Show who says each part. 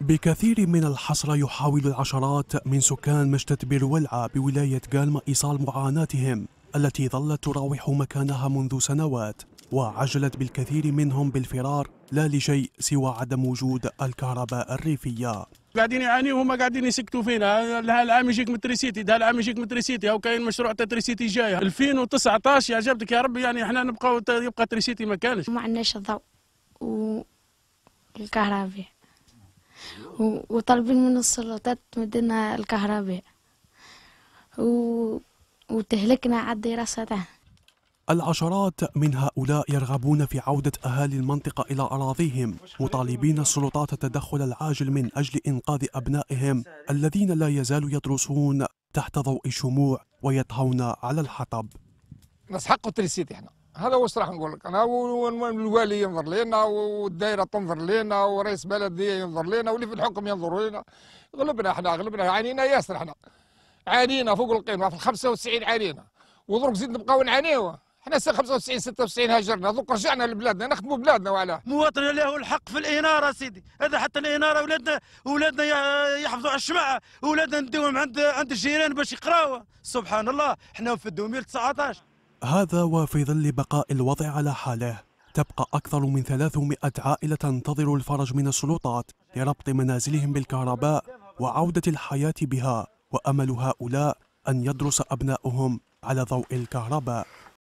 Speaker 1: بكثير من الحسرة يحاول العشرات من سكان مشتة بير بولاية قالما إيصال معاناتهم التي ظلت تراوح مكانها منذ سنوات وعجلت بالكثير منهم بالفرار لا لشيء سوى عدم وجود الكهرباء الريفية
Speaker 2: قاعدين يعاني وهم قاعدين يسكتوا فينا العام يجيك من تريسيتي العام يجيك من تريسيتي او كاين مشروع تاع تريسيتي جاي 2019 يا جبتك يا ربي يعني احنا نبقى يبقى تريسيتي ما كانش
Speaker 3: ما عندناش الضوء والكهرباء وطالبين من السلطات تمدنا الكهرباء و... وتهلكنا على رصدها
Speaker 1: العشرات من هؤلاء يرغبون في عودة أهالي المنطقة إلى أراضيهم مطالبين السلطات التدخل العاجل من أجل إنقاذ أبنائهم الذين لا يزالوا يدرسون تحت ضوء الشموع ويطهون على الحطب
Speaker 4: نسحقوا التريسيت احنا هذا هو الصراحه نقول لك انا والوالي ينظر لنا والدائره تنظر لنا ورئيس بلديه ينظر لنا واللي في الحكم ينظر لنا غلبنا احنا غلبنا عانينا ياسر احنا عانينا فوق القيمه في 95 عانينا ودروك زيد نبقاو نعانيو احنا 95 96 هاجرنا دوك رجعنا لبلادنا نخدموا بلادنا وعلاه مواطن له الحق في
Speaker 2: الاناره سيدي هذا حتى الاناره ولادنا ولادنا يحفظوا على الشماعه ولادنا نديوهم عند عند الجيران باش يقراوا سبحان الله احنا في 2019
Speaker 1: هذا وفي ظل بقاء الوضع على حاله تبقى أكثر من 300 عائلة تنتظر الفرج من السلطات لربط منازلهم بالكهرباء وعودة الحياة بها وأمل هؤلاء أن يدرس أبناؤهم على ضوء الكهرباء